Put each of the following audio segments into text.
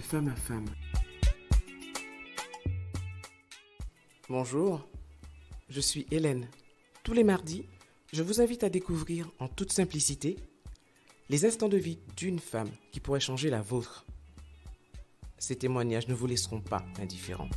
femme à femme. Bonjour, je suis Hélène. Tous les mardis, je vous invite à découvrir en toute simplicité les instants de vie d'une femme qui pourrait changer la vôtre. Ces témoignages ne vous laisseront pas indifférents.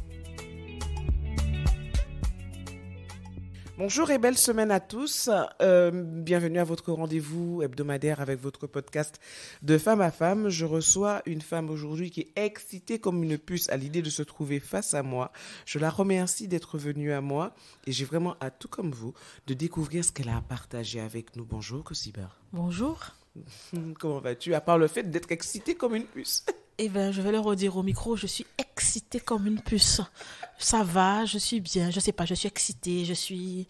Bonjour et belle semaine à tous. Euh, bienvenue à votre rendez-vous hebdomadaire avec votre podcast de femme à femme. Je reçois une femme aujourd'hui qui est excitée comme une puce à l'idée de se trouver face à moi. Je la remercie d'être venue à moi et j'ai vraiment hâte, tout comme vous, de découvrir ce qu'elle a à partager avec nous. Bonjour, Kosiba. Bonjour. Comment vas-tu, à part le fait d'être excitée comme une puce eh ben, je vais leur redire au micro, je suis excitée comme une puce. Ça va, je suis bien, je sais pas, je suis excitée, je suis...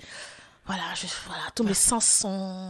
Voilà, je, voilà tous mes sens sont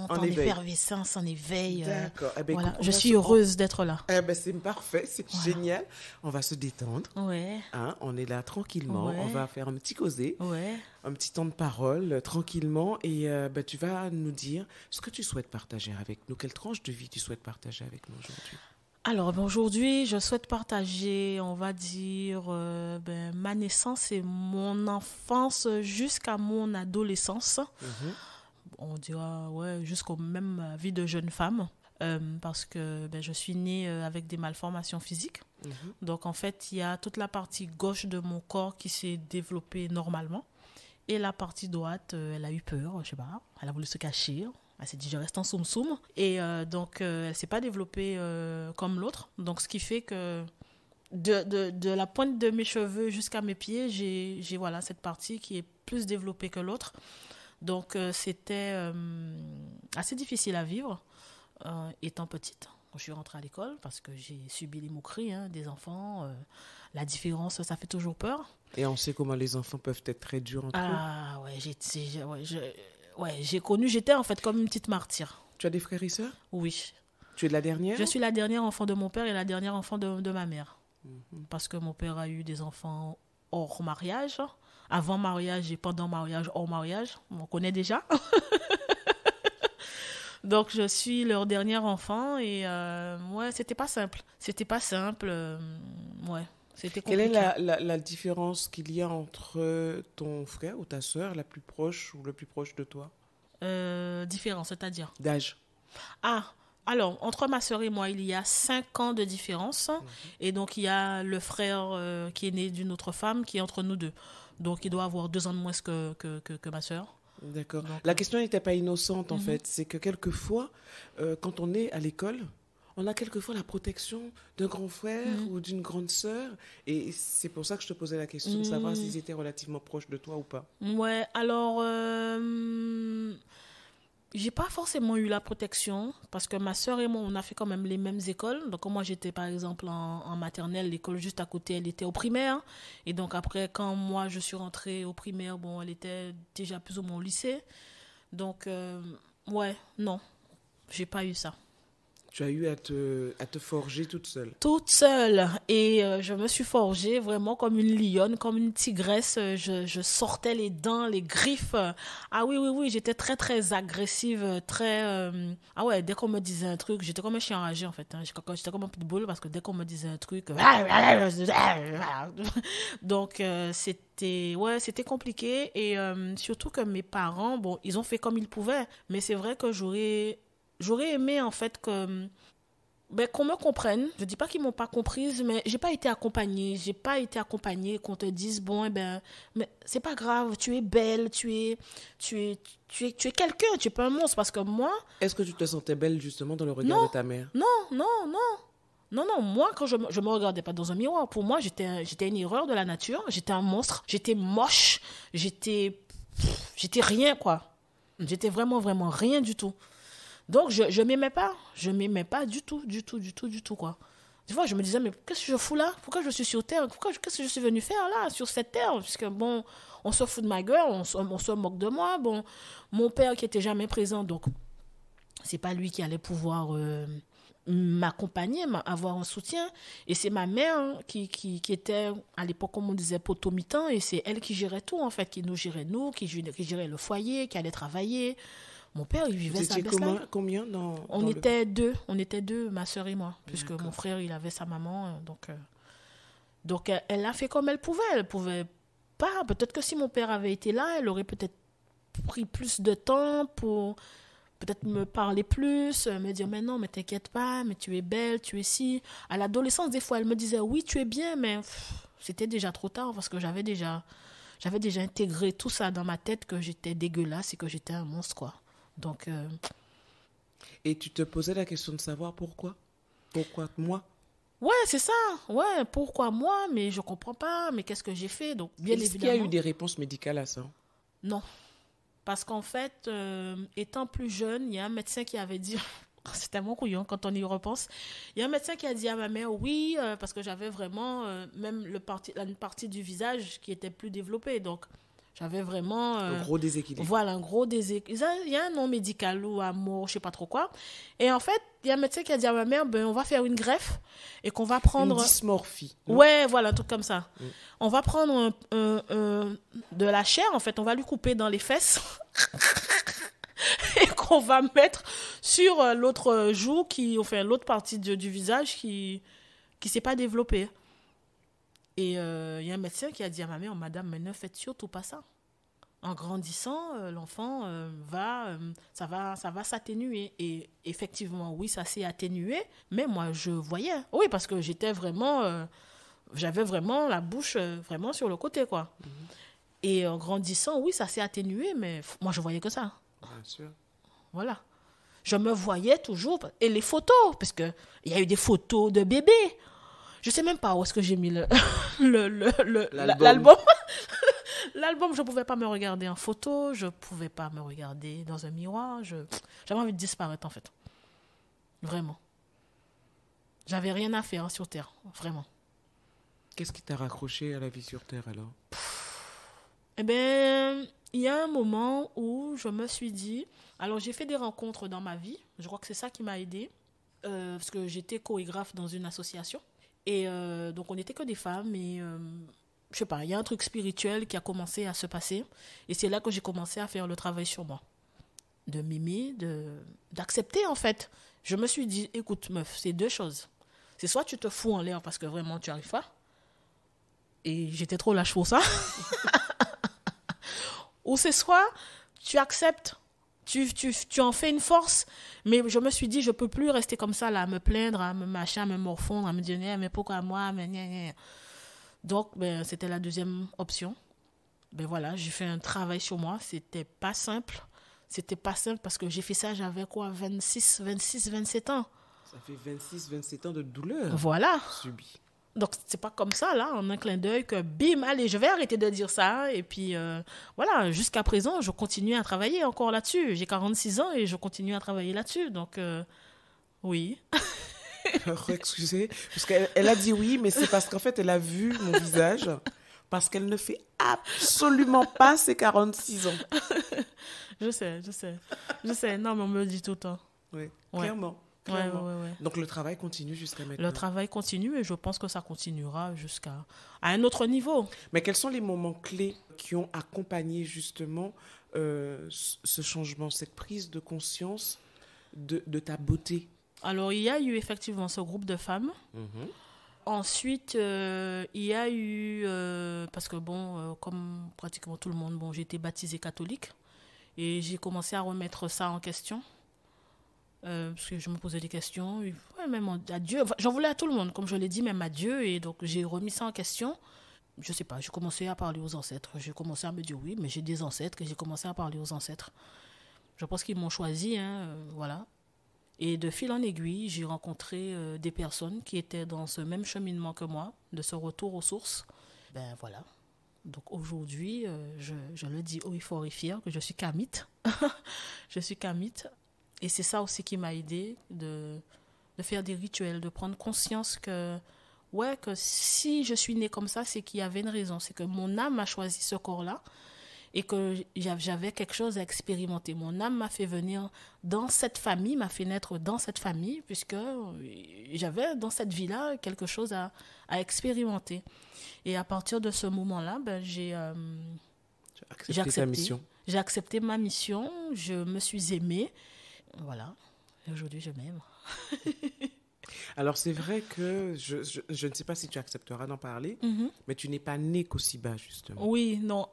en, effervescence, en éveil. Euh, D'accord. Eh ben, je suis heureuse d'être là. Eh ben, c'est parfait, c'est génial. On va se détendre. Ouais. Hein, on est là tranquillement. On va faire un petit causer. Ouais. Un petit temps de parole euh, tranquillement. Et euh, ben, tu vas nous dire ce que tu souhaites partager avec nous. Quelle tranche de vie tu souhaites partager avec nous aujourd'hui alors, ben, aujourd'hui, je souhaite partager, on va dire, euh, ben, ma naissance et mon enfance jusqu'à mon adolescence. Mm-hmm. On dira, ouais, jusqu'au même euh, vie de jeune femme. Euh, parce que ben, je suis née avec des malformations physiques. Mm-hmm. Donc, en fait, il y a toute la partie gauche de mon corps qui s'est développée normalement. Et la partie droite, elle a eu peur, je sais pas. Elle a voulu se cacher elle ah, s'est dit je reste en soum soum et euh, donc elle euh, elle s'est pas développée euh, comme l'autre donc ce qui fait que de, de, de la pointe de mes cheveux jusqu'à mes pieds j'ai voilà cette partie qui est plus développée que l'autre donc c'était assez difficile à vivre étant petite je suis rentrée à l'école parce que j'ai subi les moqueries hein, des enfants. la différence, ça fait toujours peur. Et on sait comment les enfants peuvent être très durs entre ah, eux. Ah ouais, j'ai, ouais, j'ai connu, j'étais en fait comme une petite martyre. Tu as des frères et sœurs Oui. Tu es la dernière Je suis la dernière enfant de mon père et la dernière enfant de, ma mère. Mhm. Parce que mon père a eu des enfants hors mariage, avant mariage et pendant mariage, hors mariage, on connaît déjà. Donc je suis leur dernier enfant et euh, ouais, c'était pas simple. C'était pas simple. Euh, ouais. Quelle est la, différence qu'il y a entre ton frère ou ta soeur, la plus proche ou le plus proche de toi euh, Différence, c'est-à-dire D'âge. Ah, alors, entre ma soeur et moi, il y a 5 ans de différence. Mhm. Et donc, il y a le frère euh, qui est né d'une autre femme qui est entre nous deux. Donc, il doit avoir 2 ans de moins que, que, ma soeur. D'accord. La euh, question n'était pas innocente, en mhm. fait. C'est que quelquefois, quand on est à l'école, on a quelquefois la protection d'un grand frère mm. ou d'une grande sœur. Et c'est pour ça que je te posais la question de savoir mm. s'ils étaient relativement proches de toi ou pas. Ouais, alors, euh, j'ai pas forcément eu la protection parce que ma sœur et moi, on a fait quand même les mêmes écoles. Donc, moi, j'étais par exemple en, maternelle, l'école juste à côté, elle était au primaire. Et donc, après, quand moi, je suis rentrée au primaire, bon, elle était déjà plus ou moins au lycée. Donc, euh, ouais, non, j'ai pas eu ça. Tu as eu à te, à te forger toute seule. Toute seule. Et euh, je me suis forgée vraiment comme une lionne, comme une tigresse. Euh, je, je sortais les dents, les griffes. Ah oui, oui, oui, j'étais très, très agressive. Euh, très. Ah ouais, dès qu'on me disait un truc, j'étais comme un chien enragé en fait. Hein. J'étais comme un pitbull parce que dès qu'on me disait un truc. Donc c'était ouais c'était compliqué et surtout que mes parents bon ils ont fait comme ils pouvaient mais c'est vrai que j'aurais j'aurais aimé en fait que ben, qu'on me comprenne. Je dis pas qu'ils m'ont pas comprise, mais j'ai pas été accompagnée. J'ai pas été accompagnée qu'on te dise bon, eh ben, mais c'est pas grave. Tu es belle, tu es, tu es, tu es, tu es quelqu'un. Tu es pas un monstre parce que moi. Est-ce que tu te sentais belle justement dans le regard de ta mère Non, non, non. Non, non, moi, quand je, je me regardais pas dans un miroir, pour moi, j'étais, j'étais une erreur de la nature, j'étais un monstre, j'étais moche, j'étais, j'étais rien, quoi. J'étais vraiment, vraiment rien du tout. Donc, je ne m'aimais pas. Je ne m'aimais pas du tout, du tout, du tout, du tout, quoi. Des fois, je me disais, mais qu'est-ce que je fous là Pourquoi je suis sur Terre Pourquoi Qu'est-ce que je suis venu faire là, sur cette Terre Puisque, bon, on se fout de ma gueule, on, se moque de moi. Bon, mon père qui était jamais présent, donc, c'est pas lui qui allait pouvoir euh, m'accompagner, avoir un soutien. Et c'est ma mère hein, qui, qui, qui, était, à l'époque, comme on disait, potomitant, et c'est elle qui gérait tout, en fait, qui nous gérait, nous, qui, qui gérait le foyer, qui allait travailler. Mon père, il vivait sa Combien dans, On était deux. On était deux, ma soeur et moi. Puisque mon frère, il avait sa maman. Euh, donc, euh, donc euh, elle, a fait comme elle pouvait. Elle pouvait pas. Peut-être que si mon père avait été là, elle aurait peut-être pris plus de temps pour peut-être me parler plus, me dire mais non, mais t'inquiète pas, mais tu es belle, tu es si. À l'adolescence, des fois, elle me disait oui, tu es bien, mais c'était déjà trop tard parce que j'avais déjà j'avais déjà intégré tout ça dans ma tête que j'étais dégueulasse et que j'étais un monstre quoi. Donc. Euh, Et tu te posais la question de savoir pourquoi Pourquoi moi Ouais, c'est ça. Ouais, pourquoi moi Mais je comprends pas. Mais qu'est-ce que j'ai fait Donc, bien Est-ce qu'il y a eu des réponses médicales à ça Non, parce qu'en fait, euh, étant plus jeune, il y a un médecin qui avait dit. Oh, c'est tellement couillon quand on y repense. Il y a un médecin qui a dit à ma mère oui, euh, parce que j'avais vraiment même le une partie du visage qui était plus développée. Donc, j'avais vraiment. un euh, gros déséquilibre. Voilà, un gros déséquilibre. Il y a un nom médical ou amour, je sais pas trop quoi. Et en fait, il y a un médecin qui a dit à ma mère ben, on va faire une greffe et qu'on va prendre. Une dysmorphie. Ouais, voilà, un truc comme ça. Mm. On va prendre de la chair, en fait, on va lui couper dans les fesses. et qu'on va mettre sur euh, l'autre euh, joue qui, enfin, l'autre partie du visage qui qui s'est pas développée. Et il euh, y a un médecin qui a dit à ma mère, Madame, mais ne faites surtout pas ça. En grandissant, euh, l'enfant euh, va, ça va, ça va s'atténuer. Et effectivement, oui, ça s'est atténué, mais moi, je voyais. Oui, parce que j'étais vraiment, j'avais vraiment la bouche vraiment sur le côté, quoi. Mhm. Et en grandissant, oui, ça s'est atténué, mais moi, je voyais que ça. Bien sûr. Voilà je me voyais toujours. Et les photos, parce qu'il y a eu des photos de bébés. Je sais même pas où est-ce que j'ai mis l'album. Le, l'album, l'album je ne pouvais pas me regarder en photo, je ne pouvais pas me regarder dans un miroir. Je, j'avais envie de disparaître, en fait. Vraiment. J'avais rien à faire sur Terre, vraiment. Qu'est-ce qui t'a raccroché à la vie sur Terre, alors Eh bien, il y a un moment où je me suis dit... Alors, j'ai fait des rencontres dans ma vie. Je crois que c'est ça qui m'a aidé. Euh, parce que j'étais chorégraphe dans une association. Et euh, donc, on n'était que des femmes. Et euh, je sais pas, il y a un truc spirituel qui a commencé à se passer. Et c'est là que j'ai commencé à faire le travail sur moi. De m'aimer, d'accepter, en fait. Je me suis dit, écoute, meuf, c'est deux choses. C'est soit tu te fous en l'air parce que vraiment tu arrives pas. Et j'étais trop lâche pour ça. Ou c'est soit tu acceptes tu, en fais une force. Mais je me suis dit, je peux plus rester comme ça, là, à me plaindre, à me machin, à me morfondre, à me dire, eh, mais pourquoi moi mais, Donc, ben, c'était la deuxième option. Ben voilà, j'ai fait un travail sur moi. C'était pas simple. C'était pas simple parce que j'ai fait ça, j'avais quoi, 26, 26, 27 ans. Ça fait 26, 27 ans de douleur. Voilà. Subie. Donc, c'est pas comme ça, là, en un clin d'œil, que bim, allez, je vais arrêter de dire ça. Et puis, euh, voilà, jusqu'à présent, je continue à travailler encore là-dessus. J'ai 46 ans et je continue à travailler là-dessus. Donc, euh, oui. Excusez, parce qu'elle elle a dit oui, mais c'est parce qu'en fait, elle a vu mon visage, parce qu'elle ne fait absolument pas ses 46 ans. je sais, je sais. Je sais, non, mais on me le dit tout le temps. Oui, clairement. Donc le travail continue jusqu'à maintenant. Le travail continue et je pense que ça continuera jusqu'à à un autre niveau. Mais quels sont les moments clés qui ont accompagné justement euh, ce changement, cette prise de conscience de, de ta beauté Alors il y a eu effectivement ce groupe de femmes. Mhm. Ensuite, euh, il y a eu, euh, parce que bon, comme pratiquement tout le monde, bon, j'ai été baptisée catholique et j'ai commencé à remettre ça en question. Euh, parce que je me posais des questions, même à J'en voulais à tout le monde, comme je l'ai dit, même à Dieu. Et donc, j'ai remis ça en question. Je sais pas, j'ai commencé à parler aux ancêtres. J'ai commencé à me dire oui, mais j'ai des ancêtres et j'ai commencé à parler aux ancêtres. Je pense qu'ils m'ont choisi, hein, euh, voilà. Et de fil en aiguille, j'ai rencontré euh, des personnes qui étaient dans ce même cheminement que moi, de ce retour aux sources. Ben voilà. Donc aujourd'hui, je, le dis haut et que je suis kamite. je suis kamite et c'est ça aussi qui m'a aidé de, faire des rituels, de prendre conscience que, ouais, que si je suis née comme ça, c'est qu'il y avait une raison. C'est que mon âme a choisi ce corps-là et que j'avais quelque chose à expérimenter. Mon âme m'a fait venir dans cette famille, m'a fait naître dans cette famille, puisque euh, j'avais dans cette vie-là quelque chose à, expérimenter. Et à partir de ce moment-là, ben, j'ai euh, accepté, mission. J'ai accepté ma mission, je me suis aimée, voilà. Aujourd'hui, je m'aime. Alors, c'est vrai que je, je, ne sais pas si tu accepteras d'en parler, mhm. mais tu n'es pas née qu'aussi justement. Oui, non.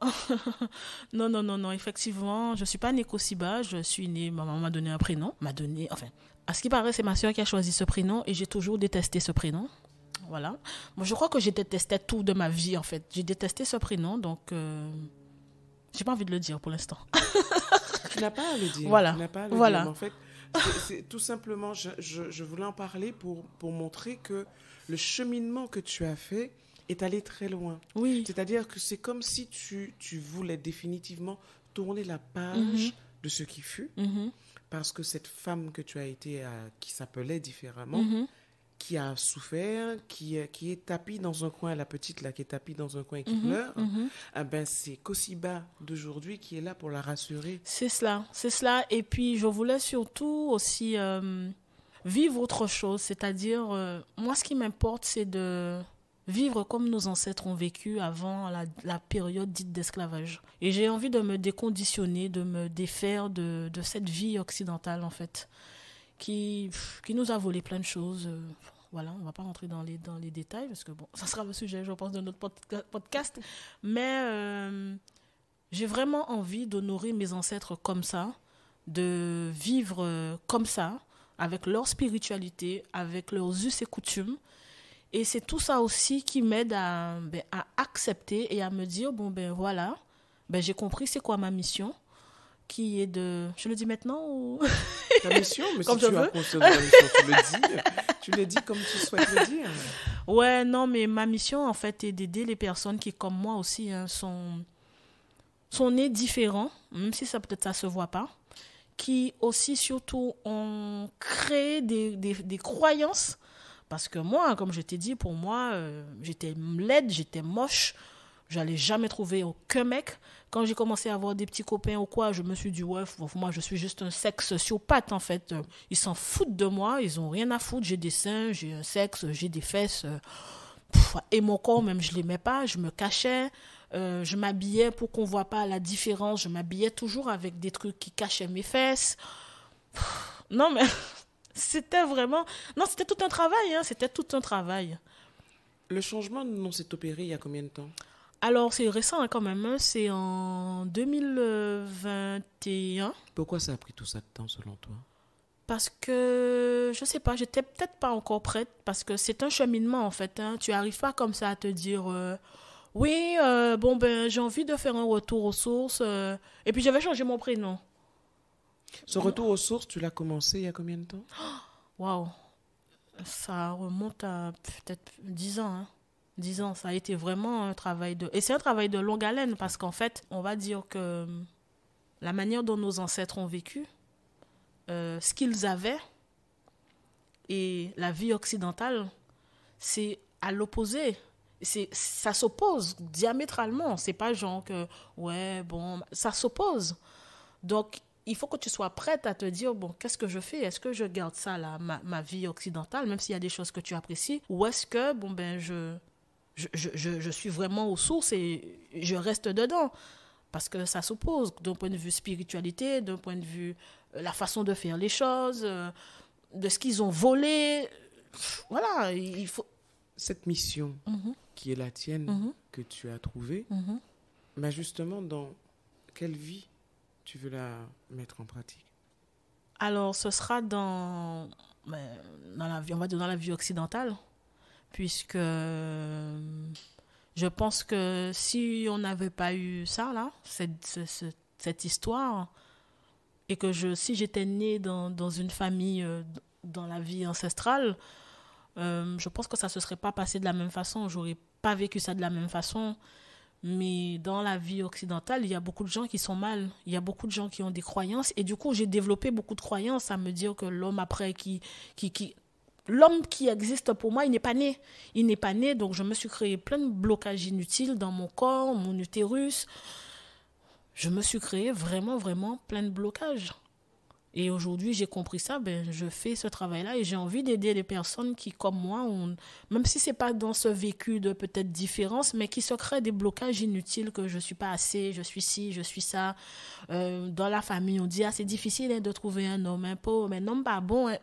non, non, non, non. Effectivement, je ne suis pas née qu'aussi Je suis née, ma maman m'a donné un prénom. M'a donné, enfin, à ce qui paraît, c'est ma soeur qui a choisi ce prénom et j'ai toujours détesté ce prénom. Voilà. Moi, je crois que j'ai détesté tout de ma vie, en fait. J'ai détesté ce prénom, donc. Euh, j'ai pas envie de le dire pour l'instant. Tu n'as pas à le dire. Voilà. voilà. En fait, c'est tout simplement, je, voulais en parler pour, pour montrer que le cheminement que tu as fait est allé très loin. Oui. C'est-à-dire que c'est comme si tu, voulais définitivement tourner la page mhm. de ce qui fut, mhm. parce que cette femme que tu as été, euh, qui s'appelait différemment, mhm qui a souffert, qui, euh, qui est tapie dans un coin, la petite là qui est tapie dans un coin et qui mhm, pleure, mhm. Ah ben c'est Kosiba d'aujourd'hui qui est là pour la rassurer. C'est cela, c'est cela. Et puis je voulais surtout aussi euh, vivre autre chose, c'est-à-dire euh, moi ce qui m'importe c'est de vivre comme nos ancêtres ont vécu avant la, la période dite d'esclavage. Et j'ai envie de me déconditionner, de me défaire de, de cette vie occidentale en fait qui, qui nous a volé plein de choses. Euh, voilà, on ne va pas rentrer dans les, dans les détails parce que bon, ça sera le sujet, je pense, de notre podcast. Mais euh, j'ai vraiment envie d'honorer mes ancêtres comme ça, de vivre euh, comme ça, avec leur spiritualité, avec leurs us et coutumes. Et c'est tout ça aussi qui m'aide à, ben, à accepter et à me dire, bon ben voilà, ben, j'ai compris c'est quoi ma mission qui est de. Je le dis maintenant ou... Ta mission, mais comme tu veux. as tu le dis. Tu le dis comme tu souhaites le dire. Ouais, non, mais ma mission, en fait, est d'aider les personnes qui, comme moi aussi, hein, sont, sont nées différents, même si ça peut-être ça se voit pas, qui aussi, surtout, ont créé des, croyances. Parce que moi, comme je t'ai dit, pour moi, euh, j'étais laide, j'étais moche J'allais jamais trouver aucun mec. Quand j'ai commencé à avoir des petits copains ou quoi, je me suis dit, ouais, moi, je suis juste un sexe sociopathe, en fait. Ils s'en foutent de moi, ils ont rien à foutre. J'ai des seins, j'ai un sexe, j'ai des fesses. Euh, et mon corps, même, je ne l'aimais pas, je me cachais. Euh, je m'habillais pour qu'on voit pas la différence. Je m'habillais toujours avec des trucs qui cachaient mes fesses. non, mais c'était vraiment... Non, c'était tout un travail, hein. C'était tout un travail. Le changement, non, s'est opéré il y a combien de temps alors, c'est récent hein, quand même, hein. c'est en 2021. Pourquoi ça a pris tout ça de temps selon toi Parce que, je ne sais pas, j'étais peut-être pas encore prête, parce que c'est un cheminement en fait. Hein. Tu arrives pas comme ça à te dire, euh, oui, euh, bon ben j'ai envie de faire un retour aux sources, euh, et puis j'avais changé mon prénom. Ce retour aux sources, tu l'as commencé il y a combien de temps Waouh Ça remonte à peut-être dix ans disons Ça a été vraiment un travail de... Et c'est un travail de longue haleine parce qu'en fait, on va dire que euh, la manière dont nos ancêtres ont vécu, euh, ce qu'ils avaient et la vie occidentale, c'est à l'opposé. C'est, ça s'oppose diamétralement. C'est pas genre que, ouais, bon, ça s'oppose. Donc, il faut que tu sois prête à te dire bon, qu'est-ce que je fais Est-ce que je garde ça là, ma, ma vie occidentale, même s'il y a des choses que tu apprécies Ou est-ce que, bon, ben, je, je, je, je, suis vraiment aux sources et je reste dedans. Parce que ça s'oppose d'un point de vue spiritualité, d'un point de vue euh, la façon de faire les choses, euh, de ce qu'ils ont volé. Voilà, il faut. Cette mission mhm. qui est la tienne, mhm. que tu as trouvée, mhm. mais justement, dans quelle vie tu veux la mettre en pratique Alors, ce sera dans, ben, dans, la on va dire dans la vie occidentale puisque je pense que si on n'avait pas eu ça, là, cette, histoire, et que je, si j'étais née dans, une famille, euh, dans la vie ancestrale, euh, je pense que ça ne se serait pas passé de la même façon. J'aurais pas vécu ça de la même façon. Mais dans la vie occidentale, il y a beaucoup de gens qui sont mal. Il y a beaucoup de gens qui ont des croyances. Et du coup, j'ai développé beaucoup de croyances à me dire que l'homme après qui, qui l'homme qui existe pour moi, il n'est pas né. Il n'est pas né, donc je me suis créé plein de blocages inutiles dans mon corps, mon utérus. Je me suis créé vraiment, vraiment plein de blocages. Et aujourd'hui, j'ai compris ça, ben, je fais ce travail-là et j'ai envie d'aider les personnes qui, comme moi, ont, même si c'est pas dans ce vécu de peut-être différence, mais qui se créent des blocages inutiles que je suis pas assez, je suis ci, je suis ça. Euh, dans la famille, on dit, ah, c'est difficile hein, de trouver un homme, un pauvre, un homme pas bon. Hein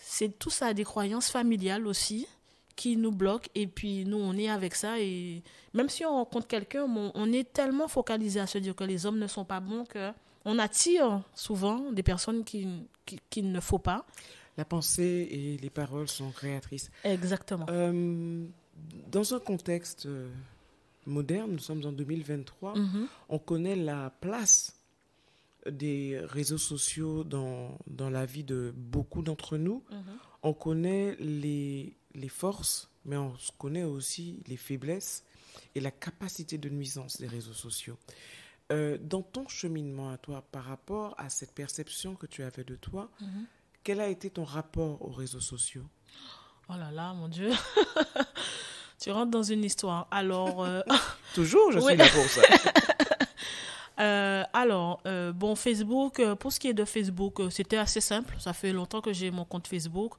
c'est tout ça des croyances familiales aussi qui nous bloquent. Et puis, nous, on est avec ça. Et même si on rencontre quelqu'un, on est tellement focalisé à se dire que les hommes ne sont pas bons que on attire souvent des personnes qu'il qui, ne faut pas. La pensée et les paroles sont créatrices. Exactement. Euh, dans un contexte euh, moderne, nous sommes en 2023, mhm. on connaît la place des réseaux sociaux dans, la vie de beaucoup d'entre nous. Mhm. On connaît les, forces, mais on connaît aussi les faiblesses et la capacité de nuisance des réseaux sociaux. Euh, dans ton cheminement à toi, par rapport à cette perception que tu avais de toi, mhm. quel a été ton rapport aux réseaux sociaux Oh là là, mon Dieu Tu rentres dans une histoire. Alors. Euh, Toujours, je suis là pour ça. Euh, alors, euh, bon, Facebook, euh, pour ce qui est de Facebook, c'était assez simple. Ça fait longtemps que j'ai mon compte Facebook.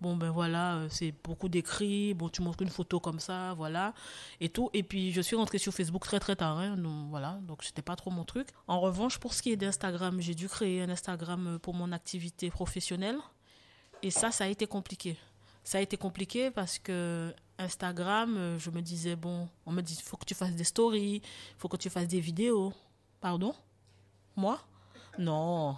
Bon, ben voilà, c'est beaucoup d'écrits. Bon, tu montres une photo comme ça, voilà, et tout. Et puis, je suis rentrée sur Facebook très, très tard. Hein, donc, voilà, donc c'était pas trop mon truc. En revanche, pour ce qui est d'Instagram, j'ai dû créer un Instagram pour mon activité professionnelle. Et ça, ça a été compliqué. Ça a été compliqué parce que Instagram, je me disais, bon, on me dit, il faut que tu fasses des stories, il faut que tu fasses des vidéos, Pardon Moi non,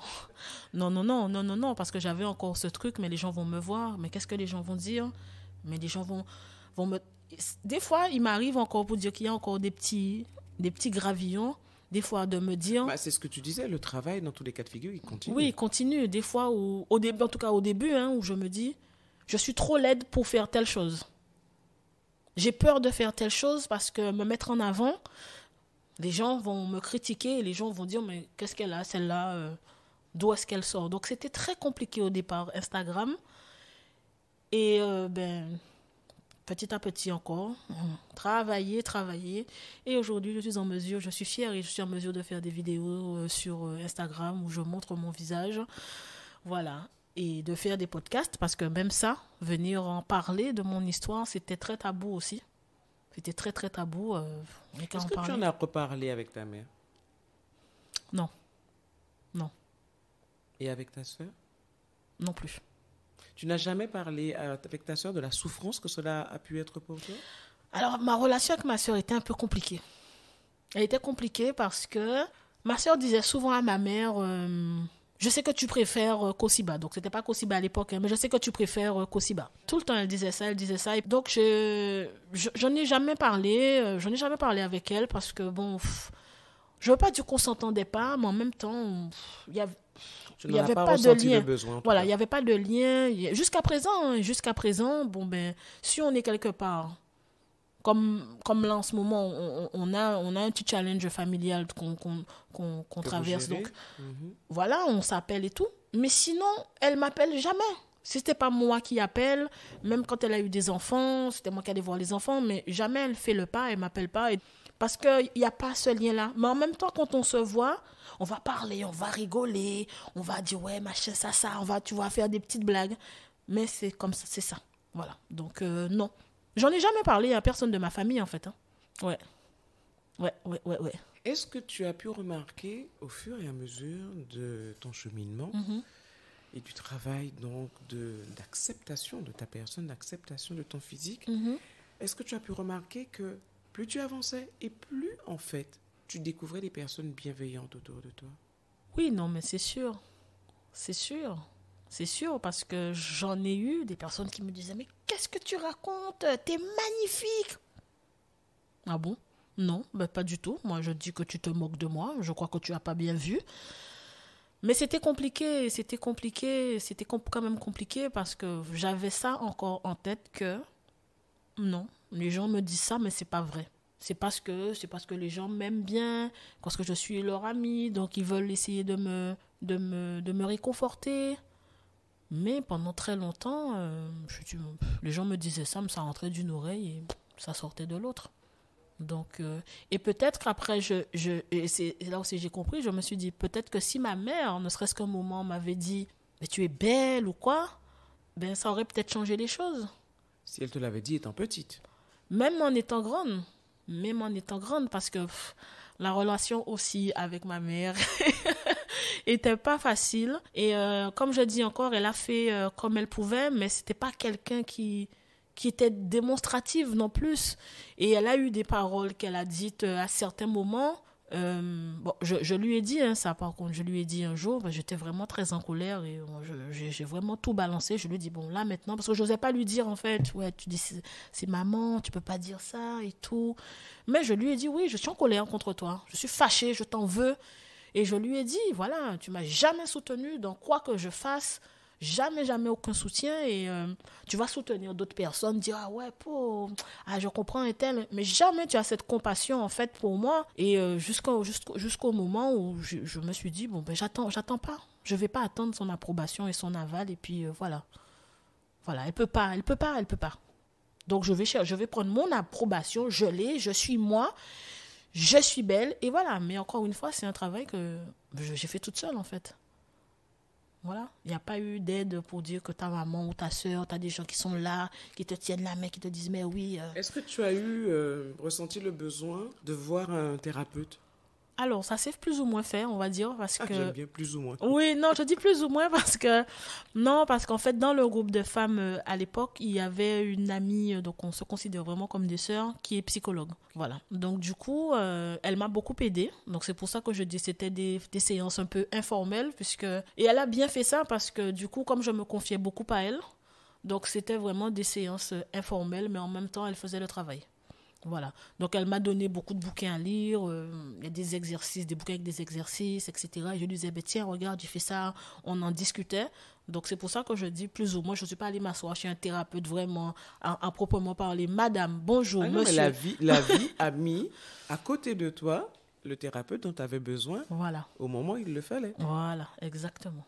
non, non, non, non, non, non, parce que j'avais encore ce truc, mais les gens vont me voir, mais qu'est-ce que les gens vont dire Mais les gens vont, vont me... Des fois, il m'arrive encore pour dire qu'il y a encore des petits, des petits gravillons, des fois de me dire... Bah, c'est ce que tu disais, le travail, dans tous les cas de figure, il continue. Oui, il continue. Des fois, au début, en tout cas au début, hein, où je me dis, je suis trop laide pour faire telle chose. J'ai peur de faire telle chose parce que me mettre en avant, les gens vont me critiquer les gens vont dire mais qu'est-ce qu'elle a celle-là euh, d'où est-ce qu'elle sort donc c'était très compliqué au départ Instagram et euh, ben petit à petit encore travailler travailler et aujourd'hui je suis en mesure je suis fière et je suis en mesure de faire des vidéos euh, sur Instagram où je montre mon visage voilà et de faire des podcasts parce que même ça venir en parler de mon histoire c'était très tabou aussi c'était très, très euh, tabou. Est-ce que tu en as reparlé avec ta mère Non. Non. Et avec ta soeur Non plus. Tu n'as jamais parlé euh, avec ta soeur de la souffrance que cela a pu être pour toi Alors, ma relation avec ma soeur était un peu compliquée. Elle était compliquée parce que ma soeur disait souvent à ma mère... Euh, je sais que tu préfères euh, Kosiba. Donc, ce c'était pas Kosiba à l'époque, hein, mais je sais que tu préfères euh, Kosiba. Tout le temps, elle disait ça, elle disait ça. donc, je, je, n'ai jamais parlé, euh, je n'ai jamais parlé avec elle parce que, bon, je je veux pas dire qu'on s'entendait pas, mais en même temps, il y avait. n'y avait pas, de lien. voilà, il n'y avait pas de lien. Jusqu'à présent, hein, jusqu'à présent, bon ben, si on est quelque part, comme, là en ce moment, on, a, on a un petit challenge familial qu'on traverse. Donc mhm. voilà, on s'appelle et tout. Mais sinon, elle m'appelle jamais. si C'était pas moi qui appelle, même quand elle a eu des enfants, c'était moi qui allais voir les enfants, mais jamais elle fait le pas, elle m'appelle pas. Parce qu'il n'y a pas ce lien-là. Mais en même temps, quand on se voit, on va parler, on va rigoler, on va dire ouais, machin, ça, ça, on va, tu vois, faire des petites blagues. Mais c'est comme ça, c'est ça. Voilà. Donc, euh, non. J'en ai jamais parlé à personne de ma famille, en fait. Hein. Ouais. Ouais, ouais, ouais, ouais. Est-ce que tu as pu remarquer au fur et à mesure de ton cheminement mm-hmm. et du travail donc d'acceptation de, ta personne, d'acceptation de ton physique, mm-hmm. est-ce que tu as pu remarquer que plus tu avançais et plus en fait tu découvrais des personnes bienveillantes autour de toi Oui, non, mais c'est sûr. C'est sûr. C'est sûr, parce que j'en ai eu des personnes qui me disaient Mais qu'est-ce que tu racontes T'es magnifique Ah bon Non, ben, pas du tout. Moi, je dis que tu te moques de moi. Je crois que tu n'as pas bien vu. Mais c'était compliqué, c'était compliqué, c'était quand même compliqué parce que j'avais ça encore en tête que non, les gens me disent ça, mais c'est pas vrai. C'est parce que c'est parce que les gens m'aiment bien, parce que je suis leur ami, donc ils veulent essayer de me de me, de me réconforter. Mais pendant très longtemps, euh, les gens me disaient ça, mais ça rentrait d'une oreille et ça sortait de l'autre. Donc, euh, et peut-être qu'après, je, je, c'est là aussi j'ai compris, je me suis dit, peut-être que si ma mère, ne serait-ce qu'un moment, m'avait dit, mais tu es belle ou quoi, ben ça aurait peut-être changé les choses. Si elle te l'avait dit étant petite. Même en étant grande. Même en étant grande, parce que la relation aussi avec ma mère était pas facile. Et euh, comme je dis encore, elle a fait euh, comme elle pouvait, mais c'était pas quelqu'un qui qui était démonstrative non plus. Et elle a eu des paroles qu'elle a dites euh, à certains moments. bon, je, lui ai dit hein, ça, par contre, je lui ai dit un jour, bah, j'étais vraiment très en colère et j'ai vraiment tout balancé. Je lui ai dit, bon, là maintenant, parce que je n'osais pas lui dire en fait, ouais, tu dis, c'est maman, tu peux pas dire ça et tout. Mais je lui ai dit, oui, je suis en colère contre toi, je suis fâchée, je t'en veux. Et je lui ai dit, voilà, tu m'as jamais soutenu dans quoi que je fasse, jamais, jamais aucun soutien. Et euh, tu vas soutenir d'autres personnes, dire, ah ouais, ah, je comprends et tel. Mais jamais tu as cette compassion, en fait, pour moi. Et euh, jusqu'au moment où je, me suis dit, bon, ben j'attends, j'attends pas. Je vais pas attendre son approbation et son aval. Et puis euh, voilà. Voilà, elle peut pas, elle peut pas, elle peut pas. Donc je vais, je vais prendre mon approbation, je l'ai, je suis moi, je suis belle, et voilà. Mais encore une fois, c'est un travail que j'ai fait toute seule, en fait. Voilà. Il n'y a pas eu d'aide pour dire que ta maman ou ta soeur, tu as des gens qui sont là, qui te tiennent la main, qui te disent mais oui. Euh. Est-ce que tu as eu euh, ressenti le besoin de voir un thérapeute alors, ça s'est plus ou moins fait, on va dire, parce ah, que... J'aime bien plus ou moins. Oui, non, je dis plus ou moins parce que... Non, parce qu'en fait, dans le groupe de femmes euh, à l'époque, il y avait une amie, euh, donc on se considère vraiment comme des sœurs, qui est psychologue. Voilà. Donc, du coup, euh, elle m'a beaucoup aidée. Donc, c'est pour ça que je dis c'était des, des, séances un peu informelles, puisque... Et elle a bien fait ça parce que, du coup, comme je me confiais beaucoup à elle, donc c'était vraiment des séances informelles, mais en même temps, elle faisait le travail. Voilà. Donc, elle m'a donné beaucoup de bouquins à lire. Euh, il y a des exercices, des bouquins avec des exercices, etc. je lui disais, bah, tiens, regarde, tu fais ça. On en discutait. Donc, c'est pour ça que je dis plus ou moins, je ne suis pas allée m'asseoir suis un thérapeute vraiment à, proprement parler. Madame, bonjour, ah monsieur. la vie, la vie a mis à côté de toi le thérapeute dont tu avais besoin voilà. au moment où il le fallait. Voilà, exactement.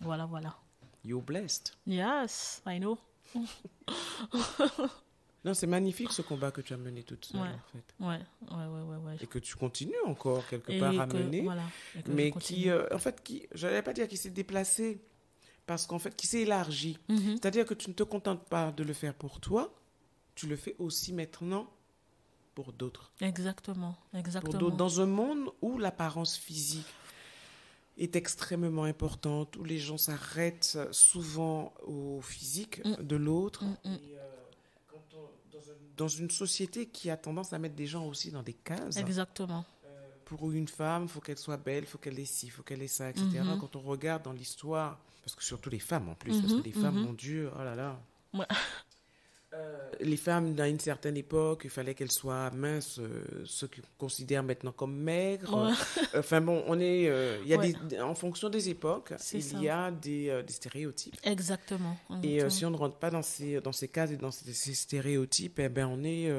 Voilà, voilà. You're blessed. Yes, I know. Non, c'est magnifique ce combat que tu as mené toute seule, en fait. Et que tu continues encore quelque part à mener. mais qui, euh, en fait, qui, j'allais pas dire qui s'est déplacé, parce qu'en fait, qui s'est élargi. Mm-hmm. C'est-à-dire que tu ne te contentes pas de le faire pour toi, tu le fais aussi maintenant pour d'autres. Exactement, exactement. dans un monde où l'apparence physique est extrêmement importante, où les gens s'arrêtent souvent au physique mm. de l'autre. Mm, mm. Euh, dans une société qui a tendance à mettre des gens aussi dans des cases. Exactement. Pour une femme, il faut qu'elle soit belle, il faut qu'elle ait ci, faut qu'elle ait ça, etc. Mhm. Quand on regarde dans l'histoire, parce que surtout les femmes en plus, parce que mhm, les femmes, mon mhm. Dieu, oh là là les femmes, dans une certaine époque, il fallait qu'elles soient minces, euh, ce qu'on considère maintenant comme maigres. Euh, enfin bon, on est, euh, il y a en fonction des époques, il y a des, stéréotypes. Exactement. Et si on ne rentre pas dans ces, dans ces cases et dans ces, ces stéréotypes, eh ben on est,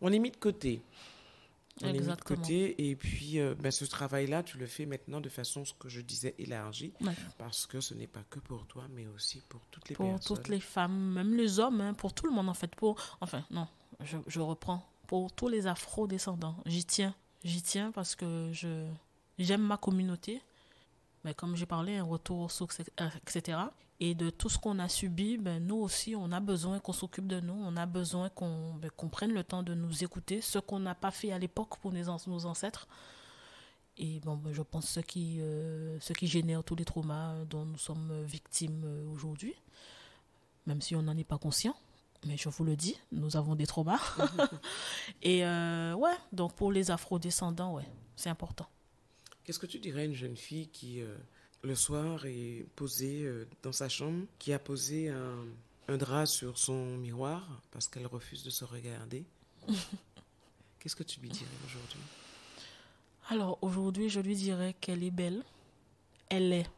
on est mis de côté on est mis de côté. Et puis, euh, ben, ce travail-là, tu le fais maintenant de façon, ce que je disais, élargie. Parce que ce n'est pas que pour toi, mais aussi pour toutes les personnes. Pour toutes les femmes, même les hommes, hein, pour tout le monde, en fait. Pour, enfin, non, je, je reprends. Pour tous les afro-descendants, j'y tiens. J'y tiens parce que je j'aime ma communauté. Mais ben, comme j'ai parlé, un retour, etc et de tout ce qu'on a subi, ben, nous aussi, on a besoin qu'on s'occupe de nous, on a besoin qu'on ben, prenne le temps de nous écouter, ce qu'on n'a pas fait à l'époque pour nos, nos ancêtres. Et bon, ben, je pense ce qui, euh, ce qui génère tous les traumas dont nous sommes victimes euh, aujourd'hui, même si on n'en est pas conscient mais je vous le dis, nous avons des traumas. et euh, ouais, donc pour les afro-descendants, ouais, c'est important. Qu'est-ce que tu dirais à une jeune fille qui, le soir est posée euh, dans sa chambre, qui a posé un, drap sur son miroir parce qu'elle refuse de se regarder. Qu'est-ce que tu lui dirais aujourd'hui Alors aujourd'hui, je lui dirais qu'elle est belle, elle est,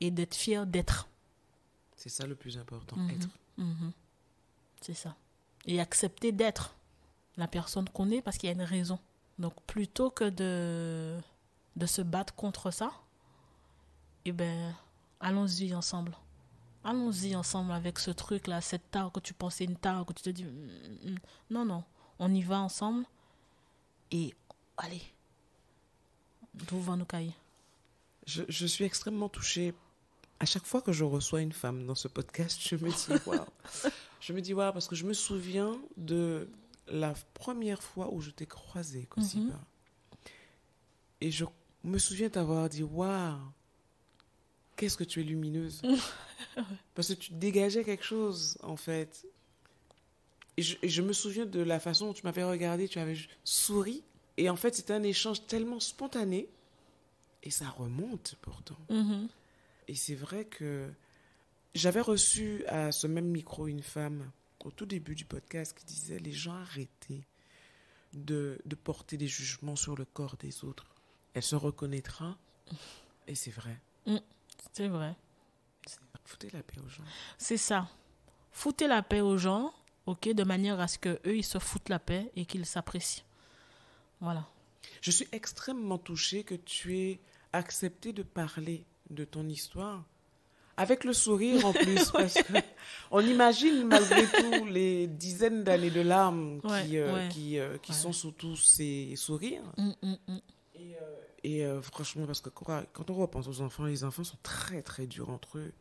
et d'être fière d'être. C'est ça le plus important, mhm, être. Mhm. C'est ça. Et accepter d'être la personne qu'on est parce qu'il y a une raison. Donc plutôt que de, de se battre contre ça, eh ben, allons-y ensemble. Allons-y ensemble avec ce truc-là, cette tare que tu pensais une tare, que tu te dis, mm, mm, mm. non, non, on y va ensemble. Et allez, d'où va nous cailler je, je, suis extrêmement touchée. À chaque fois que je reçois une femme dans ce podcast, je me dis, waouh. je me dis, waouh, parce que je me souviens de la première fois où je t'ai croisée, Kosiba. Mhm. Et je me souviens d'avoir dit, waouh qu'est-ce que tu es lumineuse Parce que tu dégageais quelque chose, en fait. Et je, me souviens de la façon dont tu m'avais regardé, tu avais souri. Et en fait, c'était un échange tellement spontané. Et ça remonte pourtant. Mm-hmm. Et c'est vrai que j'avais reçu à ce même micro une femme au tout début du podcast qui disait les gens arrêtez de, de porter des jugements sur le corps des autres. Elle se reconnaîtra. Et c'est vrai. Mm. C'est vrai. Foutez la paix aux gens. C'est ça. Foutez la paix aux gens, ok, de manière à ce que eux ils se foutent la paix et qu'ils s'apprécient. Voilà. Je suis extrêmement touchée que tu aies accepté de parler de ton histoire avec le sourire en plus parce que on imagine malgré tout les dizaines d'années de larmes qui, euh, euh, sont sous tous ces sourires. Hum, hum, hum. Et euh, franchement, parce que quand on repense aux enfants, les enfants sont très très durs entre eux.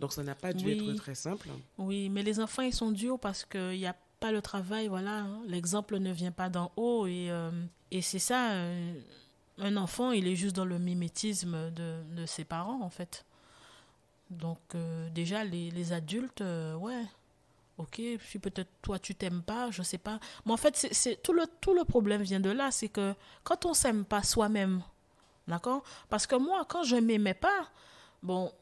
Donc ça n'a pas dû être très simple. Oui, mais les enfants, ils sont durs parce qu'il n'y a pas le travail, voilà. Hein. L'exemple ne vient pas d'en haut. Et, euh, c'est ça, euh, un enfant, il est juste dans le mimétisme de, ses parents, en fait. Donc déjà, les adultes, ouais, ok, puis peut-être toi tu t'aimes pas, je sais pas. Mais en fait, c'est tout le tout le problème vient de là, c'est que quand on s'aime pas soi-même, d'accord Parce que moi, quand je m'aimais pas, bon,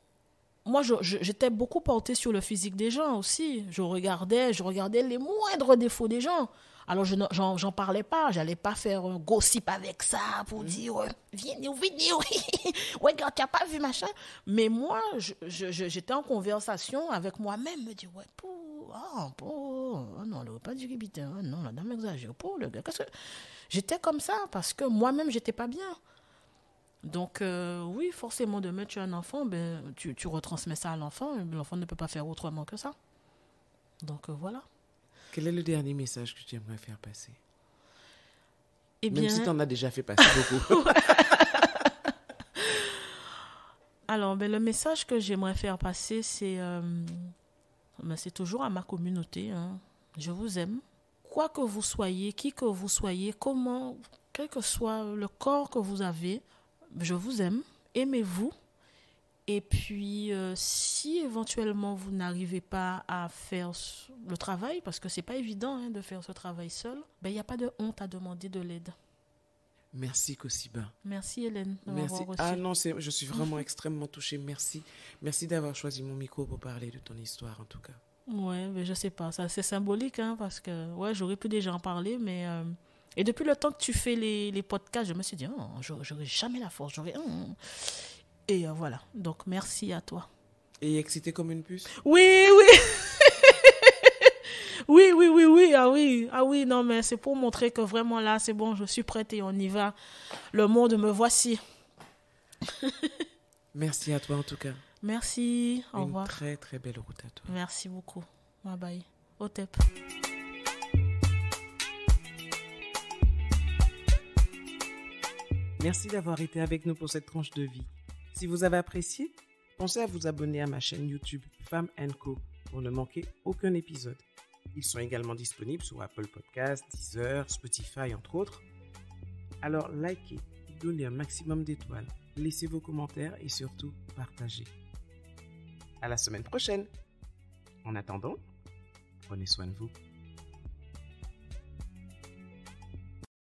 moi j'étais beaucoup portée sur le physique des gens aussi. Je regardais, je regardais les moindres défauts des gens. Alors, je n'en parlais pas. J'allais pas faire un gossip avec ça pour dire, euh, Viens, viens, ouais regarde, tu n'as pas vu machin. Mais moi, j'étais en conversation avec moi-même, me dire, ouais, pour, oh, pour, oh, non, le pas du capitaine, oh, non, la dame exagère, pour le gars, que. J'étais comme ça parce que moi-même, j'étais pas bien. Donc, euh, oui, forcément, demain, tu as un enfant, ben, tu, retransmets ça à l'enfant, l'enfant ne peut pas faire autrement que ça. Donc, euh, voilà. Quel est le dernier message que tu aimerais faire passer eh Même si tu en as déjà fait passer beaucoup. Alors, ben, le message que j'aimerais faire passer, c'est euh, ben, toujours à ma communauté. Hein. Je vous aime. Quoi que vous soyez, qui que vous soyez, comment, quel que soit le corps que vous avez, je vous aime. Aimez-vous et puis, euh, si éventuellement vous n'arrivez pas à faire le travail, parce que c'est pas évident hein, de faire ce travail seul, ben, il n'y a pas de honte à demander de l'aide. Merci Kosiba. Merci Hélène. Merci. Reçu. Ah non, je suis vraiment extrêmement touchée. Merci. Merci d'avoir choisi mon micro pour parler de ton histoire en tout cas. Ouais, mais je sais pas. Ça c'est symbolique hein, parce que ouais, j'aurais pu déjà en parler, mais euh, et depuis le temps que tu fais les, les podcasts, je me suis dit, oh, j'aurais jamais la force. J'aurais. Oh, et euh, voilà. Donc, merci à toi. Et excité comme une puce Oui, oui. oui, oui, oui, oui. Ah oui, ah oui, non, mais c'est pour montrer que vraiment là, c'est bon, je suis prête et on y va. Le monde, me voici. merci à toi en tout cas. Merci. Au une revoir. Très, très belle route à toi. Merci beaucoup. Bye bye. Au tep. Merci d'avoir été avec nous pour cette tranche de vie. Si vous avez apprécié, pensez à vous abonner à ma chaîne YouTube Femme Co pour ne manquer aucun épisode. Ils sont également disponibles sur Apple Podcasts, Deezer, Spotify, entre autres. Alors likez, donnez un maximum d'étoiles, laissez vos commentaires et surtout partagez. À la semaine prochaine. En attendant, prenez soin de vous.